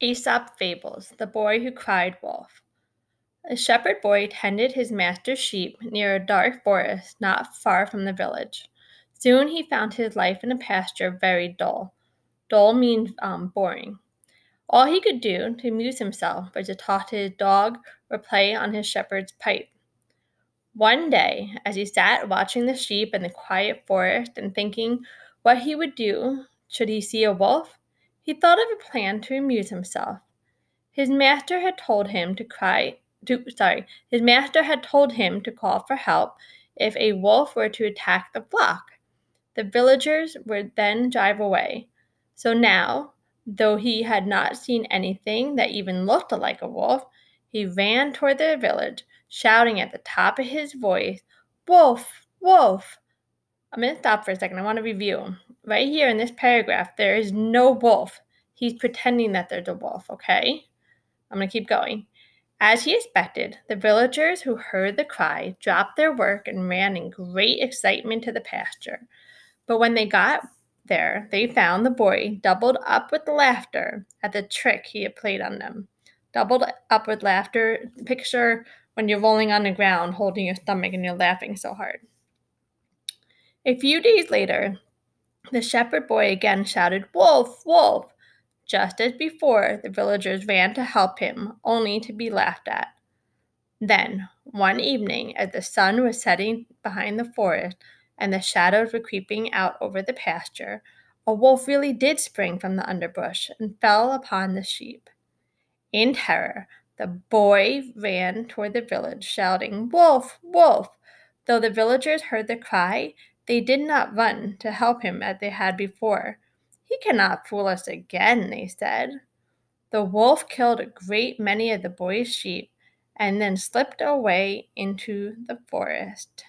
Aesop Fables The Boy Who Cried Wolf. A shepherd boy tended his master's sheep near a dark forest not far from the village. Soon he found his life in a pasture very dull. Dull means um, boring. All he could do to amuse himself was to talk to his dog or play on his shepherd's pipe. One day, as he sat watching the sheep in the quiet forest and thinking what he would do should he see a wolf, he thought of a plan to amuse himself. His master had told him to cry to, sorry, his master had told him to call for help if a wolf were to attack the flock. The villagers would then drive away. So now, though he had not seen anything that even looked like a wolf, he ran toward the village, shouting at the top of his voice, Wolf! Wolf! I'm going to stop for a second. I want to review right here in this paragraph, there is no wolf. He's pretending that there's a wolf, okay? I'm going to keep going. As he expected, the villagers who heard the cry dropped their work and ran in great excitement to the pasture. But when they got there, they found the boy doubled up with laughter at the trick he had played on them. Doubled up with laughter, picture when you're rolling on the ground, holding your stomach, and you're laughing so hard. A few days later, the shepherd boy again shouted, Wolf! Wolf! Just as before, the villagers ran to help him, only to be laughed at. Then, one evening, as the sun was setting behind the forest and the shadows were creeping out over the pasture, a wolf really did spring from the underbrush and fell upon the sheep. In terror, the boy ran toward the village, shouting, Wolf! Wolf! Though the villagers heard the cry, they did not run to help him as they had before. He cannot fool us again, they said. The wolf killed a great many of the boy's sheep and then slipped away into the forest.